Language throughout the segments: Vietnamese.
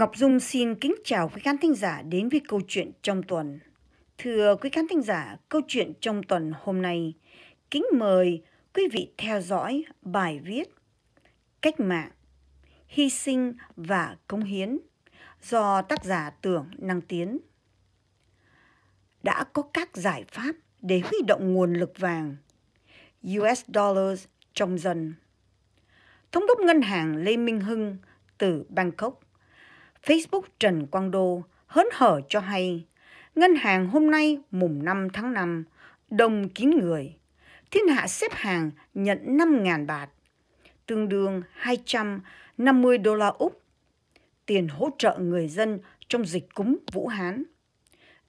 Ngọc Dung xin kính chào quý khán thính giả đến với câu chuyện trong tuần. Thưa quý khán thính giả, câu chuyện trong tuần hôm nay, kính mời quý vị theo dõi bài viết Cách mạng, hy sinh và công hiến do tác giả Tưởng Năng Tiến. Đã có các giải pháp để huy động nguồn lực vàng, US dollars trong dân. Thống đốc ngân hàng Lê Minh Hưng từ Bangkok Facebook Trần Quang Đô hớn hở cho hay, ngân hàng hôm nay mùng 5 tháng 5, đông kín người. Thiên hạ xếp hàng nhận 5.000 bạt, tương đương 250 đô la Úc, tiền hỗ trợ người dân trong dịch cúng Vũ Hán.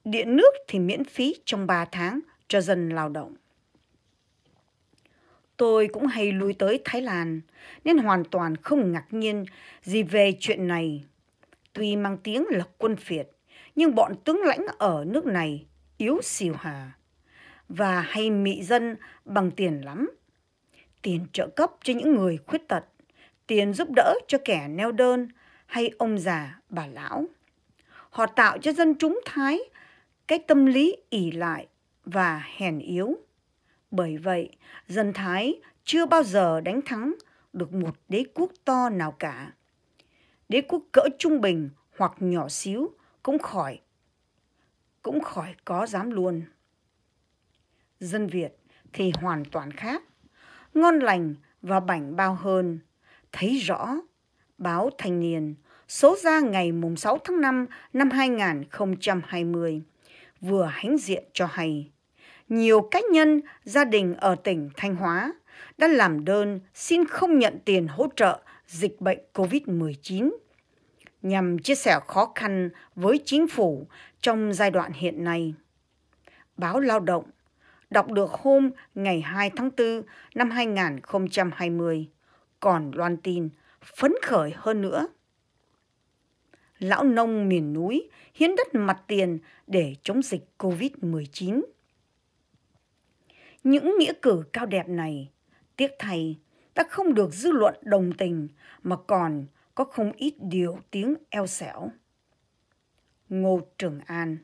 Điện nước thì miễn phí trong 3 tháng cho dân lao động. Tôi cũng hay lui tới Thái Lan, nên hoàn toàn không ngạc nhiên gì về chuyện này tuy mang tiếng là quân phiệt, nhưng bọn tướng lãnh ở nước này yếu xìu hà và hay mị dân bằng tiền lắm. Tiền trợ cấp cho những người khuyết tật, tiền giúp đỡ cho kẻ neo đơn hay ông già, bà lão. Họ tạo cho dân chúng Thái cái tâm lý ỉ lại và hèn yếu. Bởi vậy, dân Thái chưa bao giờ đánh thắng được một đế quốc to nào cả. Đế quốc cỡ trung bình hoặc nhỏ xíu cũng khỏi cũng khỏi có dám luôn. Dân Việt thì hoàn toàn khác, ngon lành và bảnh bao hơn, thấy rõ. Báo Thanh niên số ra ngày mùng 6 tháng 5 năm 2020 vừa hãnh diện cho hay nhiều cá nhân, gia đình ở tỉnh Thanh Hóa đã làm đơn xin không nhận tiền hỗ trợ dịch bệnh COVID-19 nhằm chia sẻ khó khăn với chính phủ trong giai đoạn hiện nay. Báo Lao động đọc được hôm ngày 2 tháng 4 năm 2020 còn loan tin phấn khởi hơn nữa. Lão nông miền núi hiến đất mặt tiền để chống dịch COVID-19. Những nghĩa cử cao đẹp này, tiếc thay, ta không được dư luận đồng tình mà còn có không ít điều tiếng eo xẻo. Ngô Trường An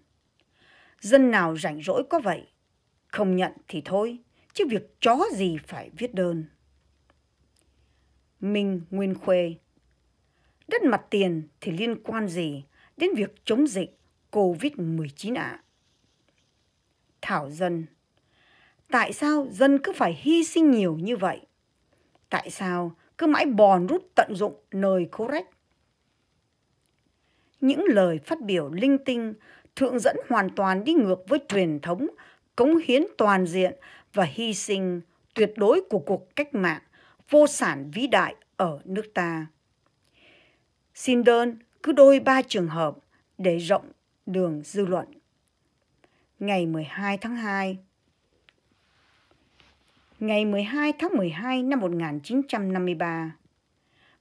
Dân nào rảnh rỗi có vậy, không nhận thì thôi, chứ việc chó gì phải viết đơn. Minh Nguyên Khuê Đất mặt tiền thì liên quan gì đến việc chống dịch COVID-19 ạ? À? Thảo Dân Tại sao dân cứ phải hy sinh nhiều như vậy? Tại sao cứ mãi bòn rút tận dụng nơi khố rách. Những lời phát biểu linh tinh, thượng dẫn hoàn toàn đi ngược với truyền thống, cống hiến toàn diện và hy sinh tuyệt đối của cuộc cách mạng vô sản vĩ đại ở nước ta. Xin đơn cứ đôi ba trường hợp để rộng đường dư luận. Ngày 12 tháng 2, ngày 12 tháng 12 năm 1953.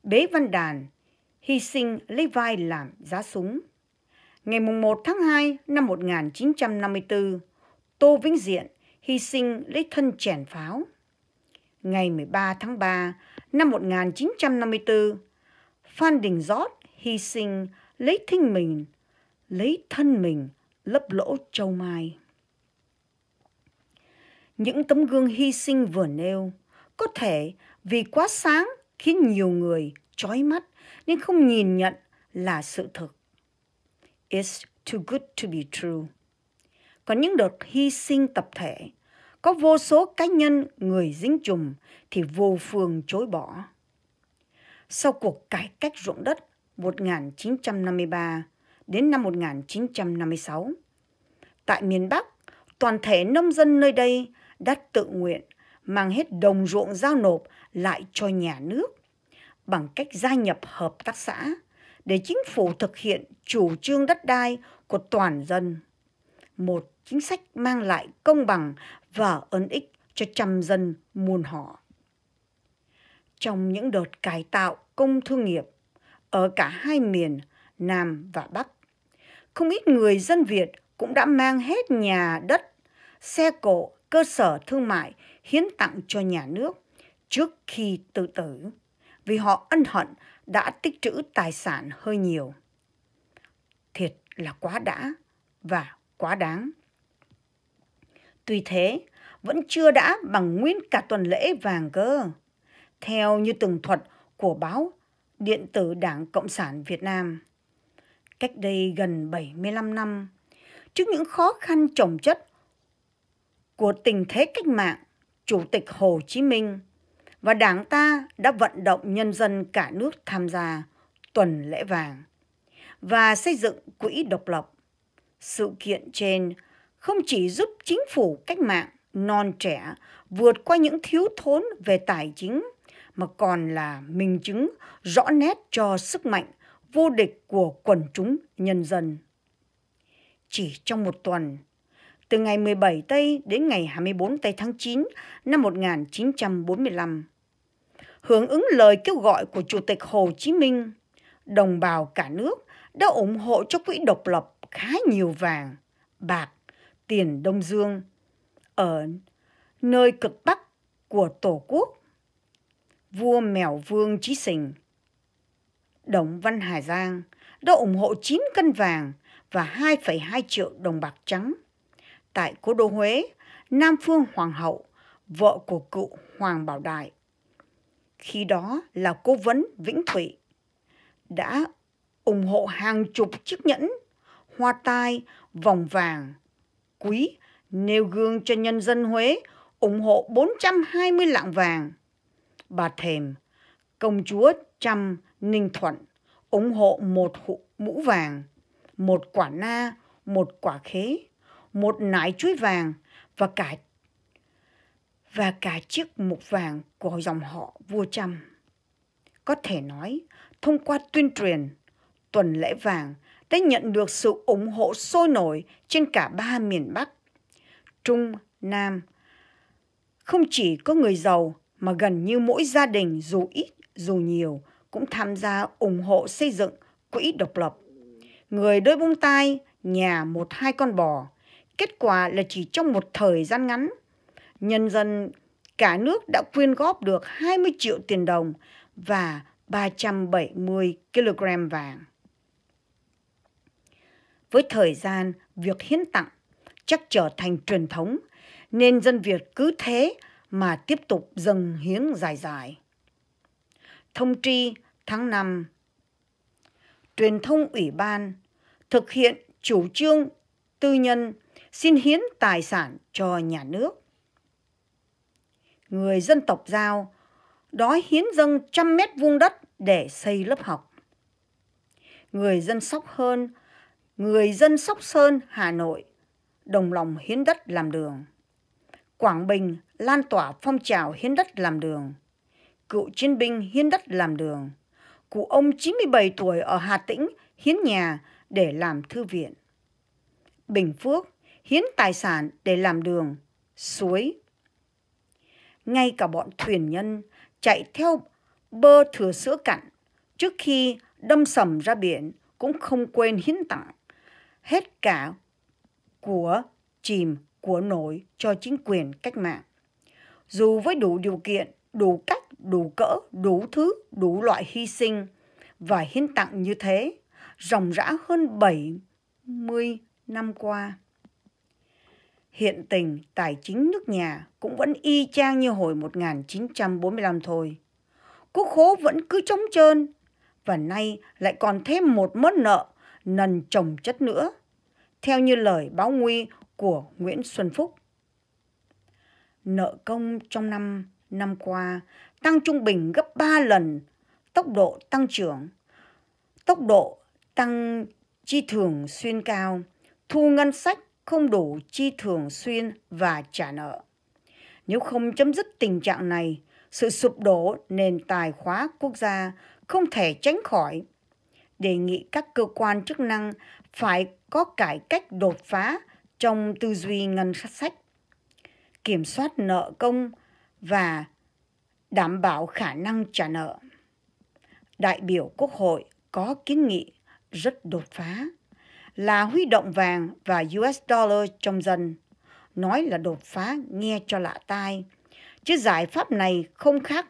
Bế Văn Đàn hy sinh lấy vai làm giá súng. Ngày 1 tháng 2 năm 1954, Tô Vĩnh Diện hy sinh lấy thân chèn pháo. Ngày 13 tháng 3 năm 1954, Phan Đình Giót hy sinh lấy thinh mình, lấy thân mình lấp lỗ châu mai. Những tấm gương hy sinh vừa nêu có thể vì quá sáng khiến nhiều người chói mắt nên không nhìn nhận là sự thực. It's too good to be true. Còn những đợt hy sinh tập thể, có vô số cá nhân người dính chùm thì vô phương chối bỏ. Sau cuộc cải cách ruộng đất 1953 đến năm 1956, tại miền Bắc, toàn thể nông dân nơi đây đã tự nguyện mang hết đồng ruộng giao nộp lại cho nhà nước bằng cách gia nhập hợp tác xã để chính phủ thực hiện chủ trương đất đai của toàn dân. Một chính sách mang lại công bằng và ơn ích cho trăm dân muôn họ. Trong những đợt cải tạo công thương nghiệp ở cả hai miền Nam và Bắc, không ít người dân Việt cũng đã mang hết nhà đất, xe cộ cơ sở thương mại hiến tặng cho nhà nước trước khi tự tử vì họ ân hận đã tích trữ tài sản hơi nhiều. Thiệt là quá đã và quá đáng. Tuy thế, vẫn chưa đã bằng nguyên cả tuần lễ vàng cơ. Theo như từng thuật của báo Điện tử Đảng Cộng sản Việt Nam, cách đây gần 75 năm, trước những khó khăn trồng chất của tình thế cách mạng Chủ tịch Hồ Chí Minh và Đảng ta đã vận động nhân dân cả nước tham gia tuần lễ vàng và xây dựng quỹ độc lập. Sự kiện trên không chỉ giúp chính phủ cách mạng non trẻ vượt qua những thiếu thốn về tài chính mà còn là minh chứng rõ nét cho sức mạnh vô địch của quần chúng nhân dân. Chỉ trong một tuần, từ ngày 17 Tây đến ngày 24 Tây tháng 9 năm 1945. Hưởng ứng lời kêu gọi của Chủ tịch Hồ Chí Minh, đồng bào cả nước đã ủng hộ cho quỹ độc lập khá nhiều vàng, bạc, tiền Đông Dương ở nơi cực Bắc của Tổ quốc. Vua Mèo Vương Chí Sình, Đồng Văn Hà Giang đã ủng hộ 9 cân vàng và 2,2 triệu đồng bạc trắng tại cố đô Huế, Nam Phương Hoàng hậu, vợ của cựu Hoàng Bảo Đại. Khi đó là cố vấn Vĩnh Thụy, đã ủng hộ hàng chục chiếc nhẫn, hoa tai, vòng vàng, quý, nêu gương cho nhân dân Huế ủng hộ 420 lạng vàng. Bà Thềm, công chúa Trăm Ninh Thuận ủng hộ một mũ vàng, một quả na, một quả khế một nải chuối vàng và cả và cả chiếc mục vàng của dòng họ vua Trăm. Có thể nói, thông qua tuyên truyền, tuần lễ vàng đã nhận được sự ủng hộ sôi nổi trên cả ba miền Bắc, Trung, Nam. Không chỉ có người giàu mà gần như mỗi gia đình dù ít dù nhiều cũng tham gia ủng hộ xây dựng quỹ độc lập. Người đôi bông tai, nhà một hai con bò, Kết quả là chỉ trong một thời gian ngắn, nhân dân cả nước đã quyên góp được 20 triệu tiền đồng và 370 kg vàng. Với thời gian, việc hiến tặng chắc trở thành truyền thống, nên dân Việt cứ thế mà tiếp tục dâng hiến dài dài. Thông tri tháng 5 Truyền thông ủy ban thực hiện chủ trương tư nhân xin hiến tài sản cho nhà nước. Người dân tộc Giao đói hiến dâng trăm mét vuông đất để xây lớp học. Người dân Sóc Hơn, người dân Sóc Sơn, Hà Nội đồng lòng hiến đất làm đường. Quảng Bình lan tỏa phong trào hiến đất làm đường. Cựu chiến binh hiến đất làm đường. Cụ ông 97 tuổi ở Hà Tĩnh hiến nhà để làm thư viện. Bình Phước hiến tài sản để làm đường, suối. Ngay cả bọn thuyền nhân chạy theo bơ thừa sữa cạn trước khi đâm sầm ra biển cũng không quên hiến tặng hết cả của chìm của nổi cho chính quyền cách mạng. Dù với đủ điều kiện, đủ cách, đủ cỡ, đủ thứ, đủ loại hy sinh và hiến tặng như thế, ròng rã hơn 70 năm qua hiện tình tài chính nước nhà cũng vẫn y chang như hồi 1945 thôi. Quốc khố vẫn cứ trống trơn và nay lại còn thêm một mớ nợ nần chồng chất nữa, theo như lời báo nguy của Nguyễn Xuân Phúc. Nợ công trong năm năm qua tăng trung bình gấp 3 lần tốc độ tăng trưởng, tốc độ tăng chi thường xuyên cao, thu ngân sách không đủ chi thường xuyên và trả nợ. Nếu không chấm dứt tình trạng này, sự sụp đổ nền tài khóa quốc gia không thể tránh khỏi. Đề nghị các cơ quan chức năng phải có cải cách đột phá trong tư duy ngân sách, kiểm soát nợ công và đảm bảo khả năng trả nợ. Đại biểu Quốc hội có kiến nghị rất đột phá là huy động vàng và US dollar trong dân. Nói là đột phá nghe cho lạ tai. Chứ giải pháp này không khác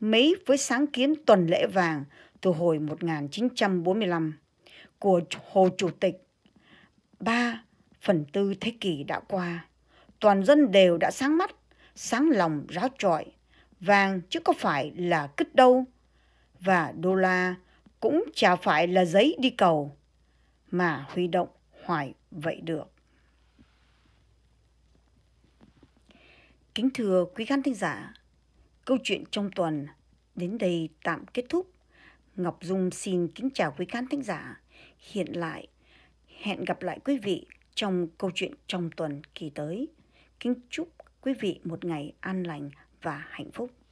mấy với sáng kiến tuần lễ vàng từ hồi 1945 của Hồ Chủ tịch. Ba phần tư thế kỷ đã qua, toàn dân đều đã sáng mắt, sáng lòng ráo trọi. Vàng chứ có phải là kích đâu. Và đô la cũng chả phải là giấy đi cầu mà huy động hoài vậy được. Kính thưa quý khán thính giả, câu chuyện trong tuần đến đây tạm kết thúc. Ngọc Dung xin kính chào quý khán thính giả. Hiện lại, hẹn gặp lại quý vị trong câu chuyện trong tuần kỳ tới. Kính chúc quý vị một ngày an lành và hạnh phúc.